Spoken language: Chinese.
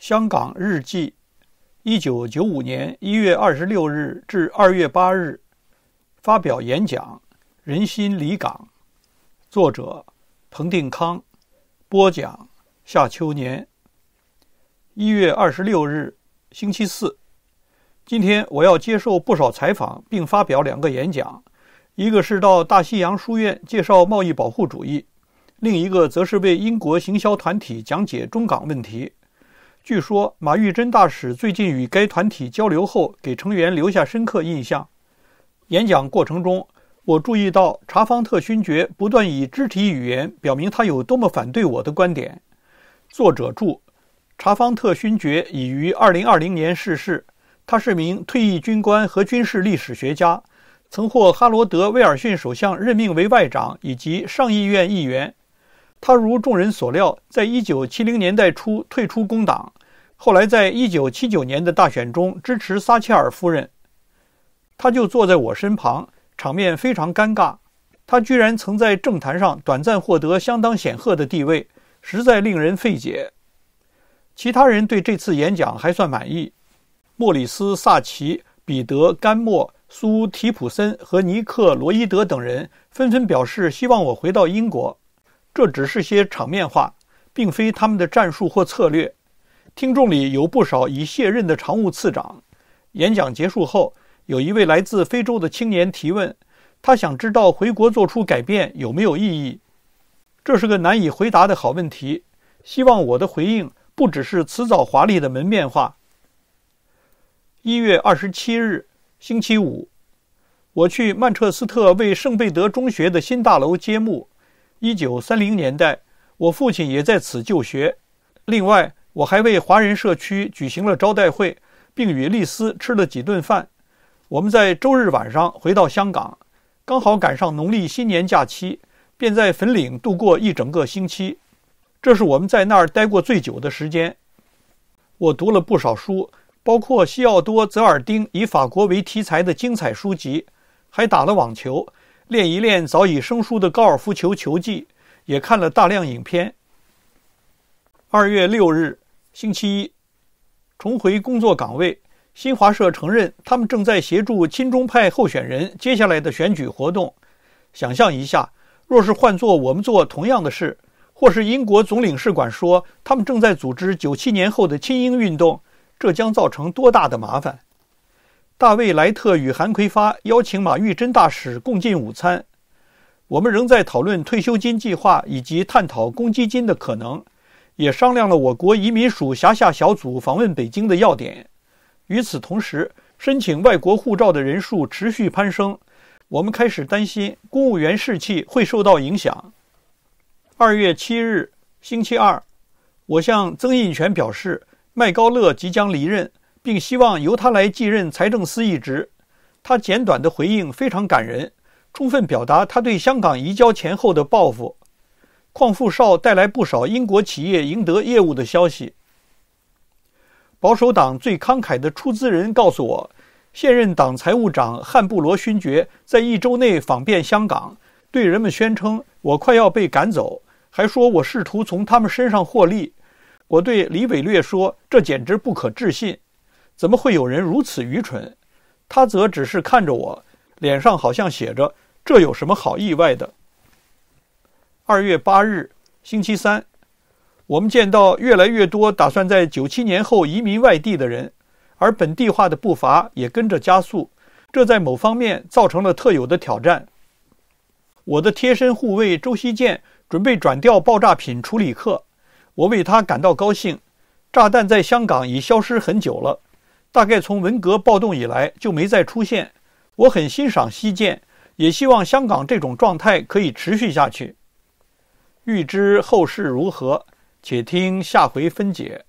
《香港日记》，一九九五年一月二十六日至二月八日，发表演讲《人心离港》，作者彭定康，播讲夏秋年。一月二十六日，星期四，今天我要接受不少采访，并发表两个演讲，一个是到大西洋书院介绍贸易保护主义，另一个则是为英国行销团体讲解中港问题。据说马玉珍大使最近与该团体交流后，给成员留下深刻印象。演讲过程中，我注意到查方特勋爵不断以肢体语言表明他有多么反对我的观点。作者注：查方特勋爵已于2020年逝世，他是名退役军官和军事历史学家，曾获哈罗德·威尔逊首相任命为外长以及上议院议员。他如众人所料，在一九七零年代初退出工党，后来在一九七九年的大选中支持撒切尔夫人。他就坐在我身旁，场面非常尴尬。他居然曾在政坛上短暂获得相当显赫的地位，实在令人费解。其他人对这次演讲还算满意，莫里斯·萨奇、彼得·甘莫、苏提普森和尼克·罗伊德等人纷纷表示希望我回到英国。这只是些场面话，并非他们的战术或策略。听众里有不少已卸任的常务次长。演讲结束后，有一位来自非洲的青年提问，他想知道回国做出改变有没有意义。这是个难以回答的好问题。希望我的回应不只是辞藻华丽的门面话。一月二十七日，星期五，我去曼彻斯特为圣贝德中学的新大楼揭幕。一九三零年代，我父亲也在此就学。另外，我还为华人社区举行了招待会，并与丽斯吃了几顿饭。我们在周日晚上回到香港，刚好赶上农历新年假期，便在粉岭度过一整个星期。这是我们在那儿待过最久的时间。我读了不少书，包括西奥多·泽尔丁以法国为题材的精彩书籍，还打了网球。练一练早已生疏的高尔夫球球技，也看了大量影片。二月六日，星期一，重回工作岗位。新华社承认，他们正在协助亲中派候选人接下来的选举活动。想象一下，若是换做我们做同样的事，或是英国总领事馆说他们正在组织九七年后的亲英运动，这将造成多大的麻烦？大卫·莱特与韩奎发邀请马玉珍大使共进午餐。我们仍在讨论退休金计划以及探讨公积金的可能，也商量了我国移民署辖下小组访问北京的要点。与此同时，申请外国护照的人数持续攀升，我们开始担心公务员士气会受到影响。二月七日，星期二，我向曾荫权表示，麦高乐即将离任。并希望由他来继任财政司一职。他简短的回应非常感人，充分表达他对香港移交前后的抱负。邝富少带来不少英国企业赢得业务的消息。保守党最慷慨的出资人告诉我，现任党财务长汉布罗勋爵在一周内访遍香港，对人们宣称我快要被赶走，还说我试图从他们身上获利。我对李伟略说，这简直不可置信。怎么会有人如此愚蠢？他则只是看着我，脸上好像写着“这有什么好意外的”。二月八日，星期三，我们见到越来越多打算在九七年后移民外地的人，而本地化的步伐也跟着加速，这在某方面造成了特有的挑战。我的贴身护卫周希建准备转调爆炸品处理课，我为他感到高兴。炸弹在香港已消失很久了。大概从文革暴动以来就没再出现。我很欣赏西建，也希望香港这种状态可以持续下去。欲知后事如何，且听下回分解。